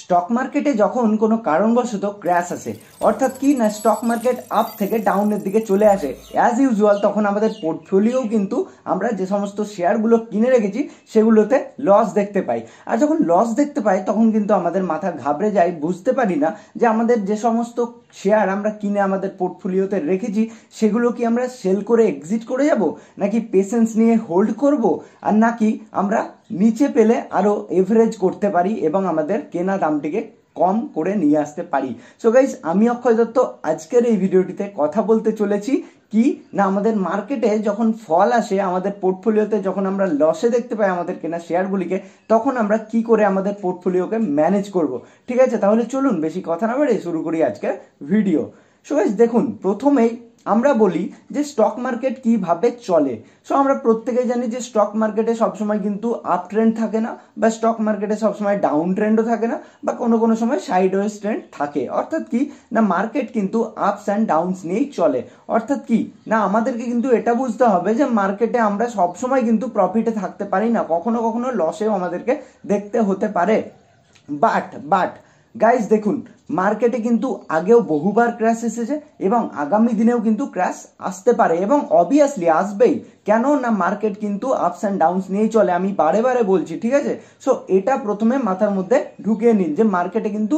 stock মার্কেটে যখন কোনো কারণবশত ক্র্যাশ আসে অর্থাৎ কি না স্টক মার্কেট আপ থেকে ডাউনের দিকে চলে আসে অ্যাজ ইউজুয়াল তখন আমাদের পোর্টফোলিও কিন্তু আমরা যে সমস্ত শেয়ারগুলো কিনে রেখেছি সেগুলোতে লস দেখতে পাই আর যখন লস দেখতে পাই তখন কিন্তু আমাদের মাথা ঘাবড়ে যায় বুঝতে পারি না যে আমাদের যে সমস্ত শেয়ার আমরা কিনে আমাদের পোর্টফোলিওতে রেখেছি সেগুলো কি আমরা সেল করে এক্সিট করে যাব নাকি পেশেন্স নিয়ে হোল্ড করব আর নাকি আমরা নিচে পেলে আরও এভারেজ করতে পারি এবং আমাদের কেনা দামটিকে কম করে নিয়ে আসতে পারি সো গাইজ আমি অক্ষয় দত্ত আজকের এই ভিডিওটিতে কথা বলতে চলেছি কি না আমাদের মার্কেটে যখন ফল আসে আমাদের পোর্টফোলিওতে যখন আমরা লসে দেখতে পাই আমাদের কেনা শেয়ারগুলিকে তখন আমরা কি করে আমাদের পোর্টফোলিওকে ম্যানেজ করব ঠিক আছে তাহলে চলুন বেশি কথা না বেড়ে শুরু করি আজকে ভিডিও সো দেখুন প্রথমেই আমরা বলি যে স্টক মার্কেট কিভাবে চলে সো আমরা প্রত্যেকেই জানি যে স্টক মার্কেটে সবসময় কিন্তু আপ ট্রেন্ড থাকে না বা স্টক মার্কেটে সবসময় ডাউন ট্রেন্ডও থাকে না বা কোনো কোনো সময় সাইড ট্রেন্ড থাকে অর্থাৎ কি না মার্কেট কিন্তু আপস অ্যান্ড ডাউনস নিয়েই চলে অর্থাৎ কি না আমাদেরকে কিন্তু এটা বুঝতে হবে যে মার্কেটে আমরা সবসময় কিন্তু প্রফিটে থাকতে পারি না কখনো কখনো লসেও আমাদেরকে দেখতে হতে পারে বাট বাট গাইজ দেখুন মার্কেটে কিন্তু আগেও বহুবার ক্র্যাশ এসেছে এবং আগামী দিনেও কিন্তু ক্র্যাশ আসতে পারে এবং অবভিয়াসলি আসবেই কেন না মার্কেট কিন্তু আপস অ্যান্ড ডাউনস নিয়েই চলে আমি বারে বারে বলছি ঠিক আছে সো এটা প্রথমে মাথার মধ্যে ঢুকিয়ে নিন যে মার্কেটে কিন্তু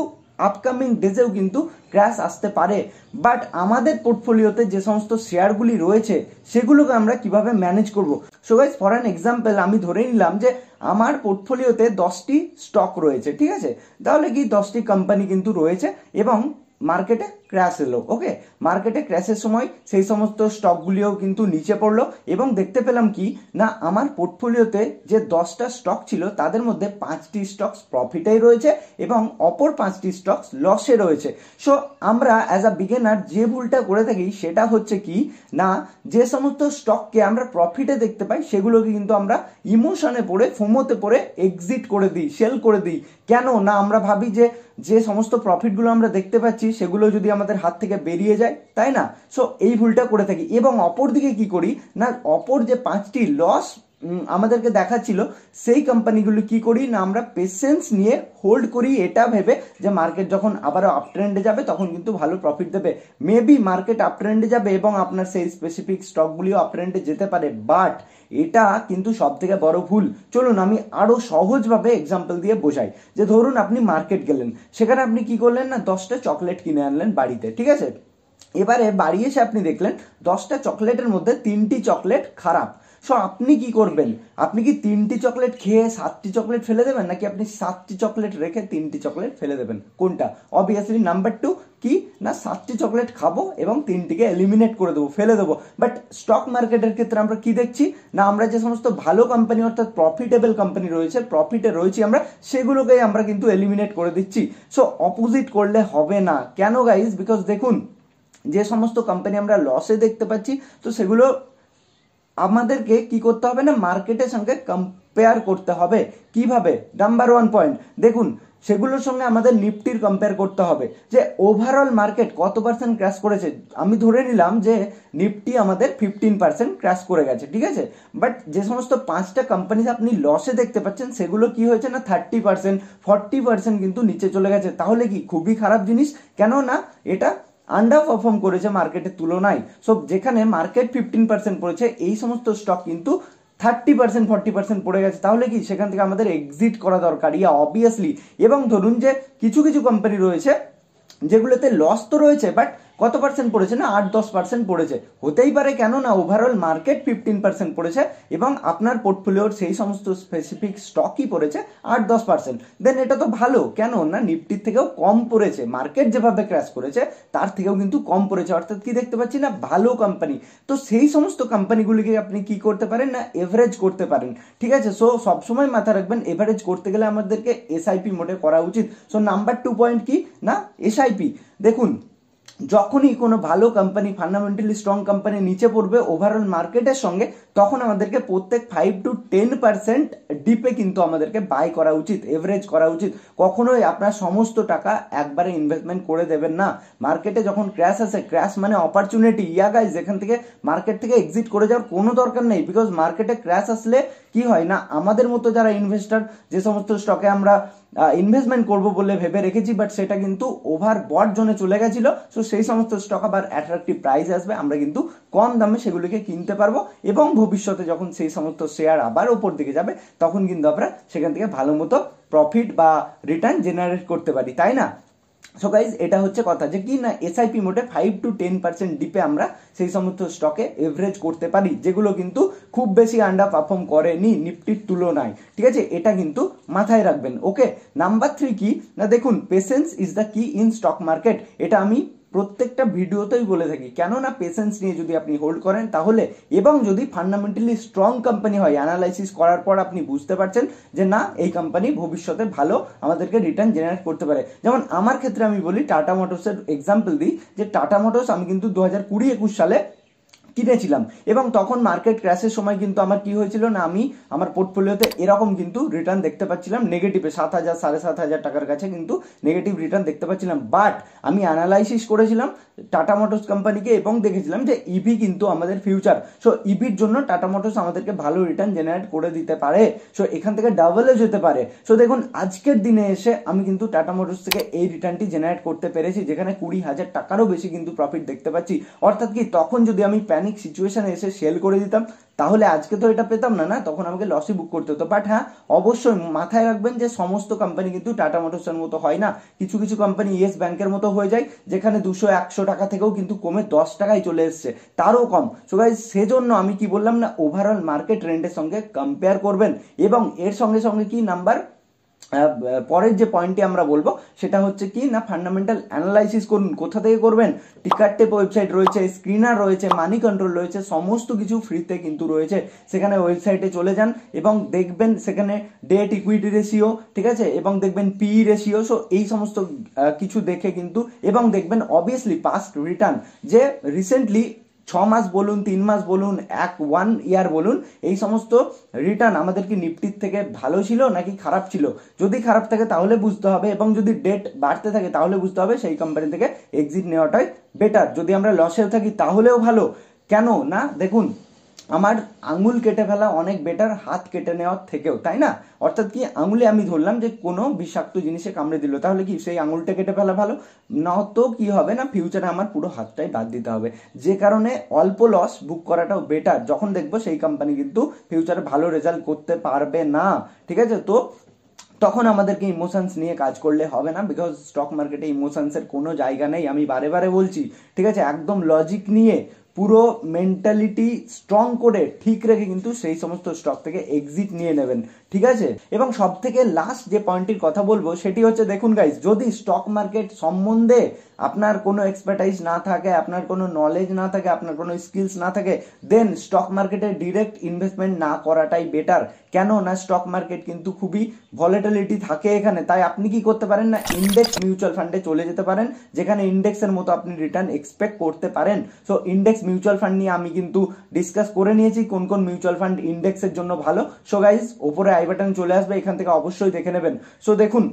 আপকামিং ডেজেও কিন্তু ক্র্যাশ আসতে পারে বাট আমাদের পোর্টফোলিওতে যে সমস্ত শেয়ারগুলি রয়েছে সেগুলোকে আমরা কিভাবে ম্যানেজ করব so guys for an example আমি ধরে নিলাম যে আমার পোর্টফোলিওতে দশটি স্টক রয়েছে ঠিক আছে তাহলে কি দশটি কোম্পানি কিন্তু রয়েছে এবং মার্কেটে ক্র্যাশ এলো ওকে মার্কেটে ক্র্যাশের সময় সেই সমস্ত স্টকগুলিও কিন্তু নিচে পড়লো এবং দেখতে পেলাম কি না আমার পোর্টফোলিওতে যে দশটা স্টক ছিল তাদের মধ্যে পাঁচটি স্টকস প্রফিটেই রয়েছে এবং অপর পাঁচটি স্টকস লসে রয়েছে সো আমরা অ্যাজ আ বিগেনার যে ভুলটা করে থাকি সেটা হচ্ছে কি না যে সমস্ত স্টককে আমরা প্রফিটে দেখতে পাই সেগুলোকে কিন্তু আমরা ইমোশনে পড়ে ফোমোতে পড়ে এক্সিট করে দিই সেল করে দিই কেন না আমরা ভাবি যে যে সমস্ত প্রফিটগুলো আমরা দেখতে পাচ্ছি সেগুলো যদি আমরা আমাদের হাত থেকে বেরিয়ে যায় তাই না সো এই ভুলটা করে থাকি এবং অপর দিকে কি করি না অপর যে পাঁচটি লস আমাদেরকে দেখাচ্ছিল সেই কোম্পানিগুলো কি করি না আমরা পেশেন্স নিয়ে হোল্ড করি এটা ভেবে যে মার্কেট যখন আবারও আপ ট্রেন্ডে যাবে তখন কিন্তু ভালো প্রফিট দেবে মেবি মার্কেট আপ ট্রেন্ডে যাবে এবং আপনার সেই স্পেসিফিক স্টকগুলিও আপ ট্রেন্ডে যেতে পারে বাট এটা কিন্তু সব থেকে বড় ভুল চলুন আমি আরও সহজভাবে এক্সাম্পল দিয়ে বোঝাই যে ধরুন আপনি মার্কেট গেলেন সেখানে আপনি কি করলেন না দশটা চকলেট কিনে আনলেন বাড়িতে ঠিক আছে এবারে বাড়ি এসে আপনি দেখলেন দশটা চকলেটের মধ্যে তিনটি চকলেট খারাপ সো আপনি কি করবেন আপনি কি তিনটি চকলেট খেয়ে সাতটি চকলেট ফেলে দেবেন নাকি আপনি সাতটি চকলেট রেখে তিনটি চকলেট ফেলে দেবেন কোনটা অবভিয়াসলি নাম্বার টু কি না সাতটি চকলেট খাবো এবং তিনটিকে এলিমিনেট করে দেবো ফেলে দেবো বাট স্টক মার্কেটের ক্ষেত্রে আমরা কি দেখছি না আমরা যে সমস্ত ভালো কোম্পানি অর্থাৎ প্রফিটেবল কোম্পানি রয়েছে প্রফিটে রয়েছি আমরা সেগুলোকেই আমরা কিন্তু এলিমিনেট করে দিচ্ছি সো অপোজিট করলে হবে না কেন গাইজ বিকজ দেখুন যে সমস্ত কোম্পানি আমরা লসে দেখতে পাচ্ছি তো সেগুলো আমাদেরকে কি করতে হবে না মার্কেটের সঙ্গে কম্পেয়ার করতে হবে কিভাবে নাম্বার ওয়ান পয়েন্ট দেখুন সেগুলোর সঙ্গে আমাদের নিফটির কম্পেয়ার করতে হবে যে ওভারঅল মার্কেট কত পার্সেন্ট ক্র্যাশ করেছে আমি ধরে নিলাম যে নিফটি আমাদের ফিফটিন পার্সেন্ট ক্র্যাশ করে গেছে ঠিক আছে বাট যে সমস্ত পাঁচটা কোম্পানিজ আপনি লসে দেখতে পাচ্ছেন সেগুলো কি হয়েছে না থার্টি পার্সেন্ট ফর্টি পার্সেন্ট কিন্তু নিচে চলে গেছে তাহলে কি খুবই খারাপ জিনিস কেননা এটা আন্ডার পারফর্ম করেছে মার্কেটের তুলনায় সো যেখানে মার্কেট ফিফটিন পার্সেন্ট পড়েছে এই সমস্ত স্টক কিন্তু থার্টি পার্সেন্ট ফর্টি পার্সেন্ট পড়ে গেছে তাহলে কি সেখান থেকে আমাদের এক্সিট করা দরকার ইয়া অবভিয়াসলি এবং ধরুন যে কিছু কিছু কোম্পানি রয়েছে যেগুলোতে লস তো রয়েছে বাট কত পার্সেন্ট পড়েছে না আট দশ পার্সেন্ট পড়েছে হতেই পারে কেন না ওভারঅল মার্কেট ফিফটিন পার্সেন্ট পড়েছে এবং আপনার পোর্টফোলিওর সেই সমস্ত স্পেসিফিক স্টকই পড়েছে আট দশ পার্সেন্ট দেন এটা তো ভালো কেন না নিফটির থেকেও কম পড়েছে মার্কেট যেভাবে ক্র্যাশ করেছে তার থেকেও কিন্তু কম পড়েছে অর্থাৎ কি দেখতে পাচ্ছি না ভালো কোম্পানি তো সেই সমস্ত কোম্পানিগুলিকে আপনি কি করতে পারেন না এভারেজ করতে পারেন ঠিক আছে সো সবসময় মাথা রাখবেন এভারেজ করতে গেলে আমাদেরকে এসআইপি মোডে করা উচিত সো নাম্বার টু পয়েন্ট কি না এসআইপি দেখুন যখনই কোনো ভালো কোম্পানি ফান্ডামেন্টালি স্ট্রং কোম্পানি নিচে পড়বে ওভারঅল মার্কেটের সঙ্গে তখন আমাদেরকে প্রত্যেক ফাইভ টু টেন পার্সেন্ট ডিপে কিন্তু আমাদেরকে বাই করা উচিত এভারেজ করা উচিত কখনোই আপনার সমস্ত টাকা একবারে ইনভেস্টমেন্ট করে দেবেন না মার্কেটে যখন ক্র্যাশ আসে ক্র্যাশ মানে অপরচুনিটি ইয়া গাইজ যেখান থেকে মার্কেট থেকে এক্সিট করে যাওয়ার কোনো দরকার নেই বিকজ মার্কেটে ক্র্যাশ আসলে কি হয় না আমাদের মতো যারা ইনভেস্টার যে সমস্ত স্টকে আমরা ইনভেস্টমেন্ট করব বলে ভেবে রেখেছি বাট সেটা কিন্তু ওভার বট জোনে চলে গেছিল সো সেই সমস্ত স্টক আবার অ্যাট্রাক্টিভ প্রাইস আসবে আমরা কিন্তু কম দামে সেগুলিকে কিনতে পারবো এবং ভবিষ্যতে যখন সেই সমস্ত শেয়ার আবার ওপর দিকে যাবে তখন কিন্তু আমরা সেখান থেকে ভালো মতো প্রফিট বা রিটার্ন জেনারেট করতে পারি তাই না সো গাইজ এটা হচ্ছে কথা যে কি না এসআইপি মোটে ফাইভ টু টেন পার্সেন্ট ডিপে আমরা সেই সমস্ত স্টকে এভারেজ করতে পারি যেগুলো কিন্তু খুব বেশি আন্ডার পারফর্ম করেনি নিফটির তুলনায় ঠিক আছে এটা কিন্তু মাথায় রাখবেন ওকে নাম্বার থ্রি কি না দেখুন patience is the key in stock market এটা আমি প্রত্যেকটা ভিডিওতেই বলে থাকি কেননা পেশেন্স নিয়ে যদি আপনি হোল্ড করেন তাহলে এবং যদি ফান্ডামেন্টালি স্ট্রং কোম্পানি হয় অ্যানালাইসিস করার পর আপনি বুঝতে পারছেন যে না এই কোম্পানি ভবিষ্যতে ভালো আমাদেরকে রিটার্ন জেনারেট করতে পারে যেমন আমার ক্ষেত্রে আমি বলি টাটা মোটরসের এক্সাম্পল দিই যে টাটা মোটরস আমি কিন্তু দু হাজার কুড়ি একুশ সালে কিনেছিলাম এবং তখন মার্কেট ক্র্যাশের সময় কিন্তু আমার কি হয়েছিল না আমি আমার পোর্টফোলিওতে এরকম কিন্তু রিটার্ন দেখতে পাচ্ছিলাম নেগেটিভে সাত হাজার সাড়ে সাত হাজার টাকার কাছে কিন্তু নেগেটিভ রিটার্ন দেখতে পাচ্ছিলাম বাট আমি অ্যানালাইসিস করেছিলাম টাটা মোটরস কোম্পানিকে এবং দেখেছিলাম যে ইভি e কিন্তু আমাদের ফিউচার সো ইভির জন্য টাটা মোটরস আমাদেরকে ভালো রিটার্ন জেনারেট করে দিতে পারে সো এখান থেকে ডাবলে যেতে পারে সো দেখুন আজকের দিনে এসে আমি কিন্তু টাটা মোটরস থেকে এই রিটার্নটি জেনারেট করতে পেরেছি যেখানে কুড়ি হাজার টাকারও বেশি কিন্তু প্রফিট দেখতে পাচ্ছি অর্থাৎ কি তখন যদি আমি প্যানিক সিচুয়েশানে এসে সেল করে দিতাম তাহলে আজকে তো এটা পেতাম না না তখন আমাকে লসই বুক করতে হতো বাট হ্যাঁ অবশ্যই মাথায় রাখবেন যে সমস্ত কোম্পানি কিন্তু টাটা মোটরসের মতো হয় না কিছু কিছু কোম্পানি ইয়েস ব্যাংকের মতো হয়ে যায় যেখানে দুশো একশো টাকা থেকেও কিন্তু কমে দশ টাকায় চলে এসছে তারও কম সো গাইজ সেজন্য আমি কি বললাম না ওভারঅল মার্কেট ট্রেন্ডের সঙ্গে কম্পেয়ার করবেন এবং এর সঙ্গে সঙ্গে কি নাম্বার পরের যে পয়েন্টটি আমরা বলবো সেটা হচ্ছে কি না ফান্ডামেন্টাল অ্যানালাইসিস করুন কোথা থেকে করবেন টিকার টেপ ওয়েবসাইট রয়েছে স্ক্রিনার রয়েছে মানি কন্ট্রোল রয়েছে সমস্ত কিছু ফ্রিতে কিন্তু রয়েছে সেখানে ওয়েবসাইটে চলে যান এবং দেখবেন সেখানে ডেট ইকুইটি রেশিও ঠিক আছে এবং দেখবেন পি রেশিও সো এই সমস্ত কিছু দেখে কিন্তু এবং দেখবেন অবভিয়াসলি পাস্ট রিটার্ন যে রিসেন্টলি ছ মাস বলুন তিন মাস বলুন এক ওয়ান ইয়ার বলুন এই সমস্ত রিটার্ন আমাদের কি নিফটির থেকে ভালো ছিল নাকি খারাপ ছিল যদি খারাপ থাকে তাহলে বুঝতে হবে এবং যদি ডেট বাড়তে থাকে তাহলে বুঝতে হবে সেই কোম্পানি থেকে এক্সিট নেওয়াটাই বেটার যদি আমরা লসেও থাকি তাহলেও ভালো কেন না দেখুন আমার আঙুল কেটে ফেলা অনেক বেটার হাত কেটে নেওয়ার থেকেও তাই না অর্থাৎ কি আঙুলে আমি ধরলাম যে কোনো বিষাক্ত জিনিসে কামড়ে দিল তাহলে কি সেই আঙুলটা কেটে ফেলা ভালো তো কি হবে না ফিউচারে আমার পুরো হাতটাই বাদ দিতে হবে যে কারণে অল্প লস বুক করাটাও বেটার যখন দেখবো সেই কোম্পানি কিন্তু ফিউচারে ভালো রেজাল্ট করতে পারবে না ঠিক আছে তো তখন আমাদেরকে ইমোশনস নিয়ে কাজ করলে হবে না বিকজ স্টক মার্কেটে ইমোশনসের কোনো জায়গা নেই আমি বারে বারে বলছি ঠিক আছে একদম লজিক নিয়ে পুরো মেন্টালিটি স্ট্রং করে ঠিক রেখে কিন্তু সেই সমস্ত স্টক থেকে এক্সিট নিয়ে নেবেন ঠিক আছে এবং সব থেকে লাস্ট যে পয়েন্টটির কথা বলবো সেটি হচ্ছে দেখুন গাইজ যদি স্টক মার্কেট সম্বন্ধে আপনার কোনো এক্সপার্টাইজ না থাকে আপনার কোনো নলেজ না থাকে আপনার কোনো স্কিলস না থাকে দেন স্টক মার্কেটে ডিরেক্ট ইনভেস্টমেন্ট না করাটাই বেটার কেন না স্টক মার্কেট কিন্তু খুবই ভলেটালিটি থাকে এখানে তাই আপনি কি করতে পারেন না ইন্ডেক্স মিউচুয়াল ফান্ডে চলে যেতে পারেন যেখানে ইন্ডেক্সের মতো আপনি রিটার্ন এক্সপেক্ট করতে পারেন সো ইন্ডেক্স মিউচুয়াল ফান্ড নিয়ে আমি কিন্তু ডিসকাস করে নিয়েছি কোন কোন মিউচুয়াল ফান্ড ইন্ডেক্সের জন্য ভালো সো গাইজ ওপরে আই আই বাটন চলে আসবে এখান থেকে অবশ্যই দেখে নেবেন সো দেখুন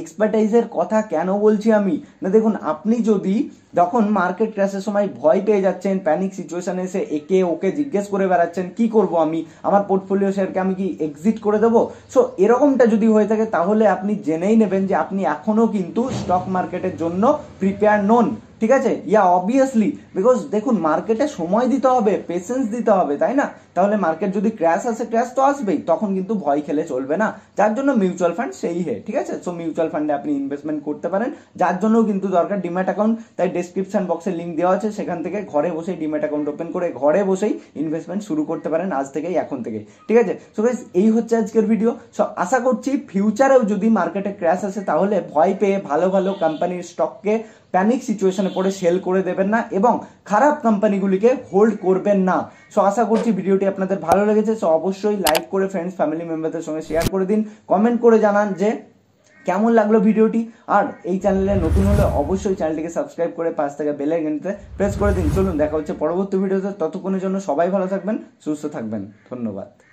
এক্সপার্টাইজের কথা কেন বলছি আমি না দেখুন আপনি যদি যখন মার্কেট ক্র্যাশের সময় ভয় পেয়ে যাচ্ছেন প্যানিক সিচুয়েশানে এসে একে ওকে জিজ্ঞেস করে বেড়াচ্ছেন কি করব আমি আমার পোর্টফোলিও শেয়ারকে আমি কি এক্সিট করে দেবো সো এরকমটা যদি হয়ে থাকে তাহলে আপনি জেনেই নেবেন যে আপনি এখনও কিন্তু স্টক মার্কেটের জন্য প্রিপেয়ার নন ঠিক আছে ইয়া অবভিয়াসলি বিকজ দেখুন মার্কেটে সময় দিতে হবে পেশেন্স দিতে হবে তাই না তাহলে মার্কেট যদি ক্র্যাশ আসে ক্র্যাশ তো আসবেই তখন কিন্তু ভয় খেলে চলবে না যার জন্য মিউচুয়াল ফান্ড সেই হে ঠিক আছে সো মিউচুয়াল ফান্ডে আপনি ইনভেস্টমেন্ট করতে পারেন যার জন্য কিন্তু দরকার ডিম্যাট অ্যাকাউন্ট তাই ডেসক্রিপশন বক্সে লিঙ্ক দেওয়া আছে সেখান থেকে ঘরে বসেই ডিম্যাট অ্যাকাউন্ট ওপেন করে ঘরে বসেই ইনভেস্টমেন্ট শুরু করতে পারেন আজ থেকেই এখন থেকে ঠিক আছে সো গাইজ এই হচ্ছে আজকের ভিডিও সো আশা করছি ফিউচারেও যদি মার্কেটে ক্র্যাশ আসে তাহলে ভয় পেয়ে ভালো ভালো কোম্পানির স্টককে প্যানিক সিচুয়েশনে পড়ে সেল করে দেবেন না এবং খারাপ কোম্পানিগুলিকে হোল্ড করবেন না সো আশা করছি ভিডিওটি আপনাদের ভালো লেগেছে সো অবশ্যই লাইক করে ফ্রেন্ডস ফ্যামিলি মেম্বারদের সঙ্গে শেয়ার করে দিন কমেন্ট করে জানান যে কেমন লাগলো ভিডিওটি আর এই চ্যানেলে নতুন হলে অবশ্যই চ্যানেলটিকে সাবস্ক্রাইব করে পাশ থেকে বেল আইকনটিতে প্রেস করে দিন চলুন দেখা হচ্ছে পরবর্তী ভিডিওতে ততক্ষণের জন্য সবাই ভালো থাকবেন সুস্থ থাকবেন ধন্যবাদ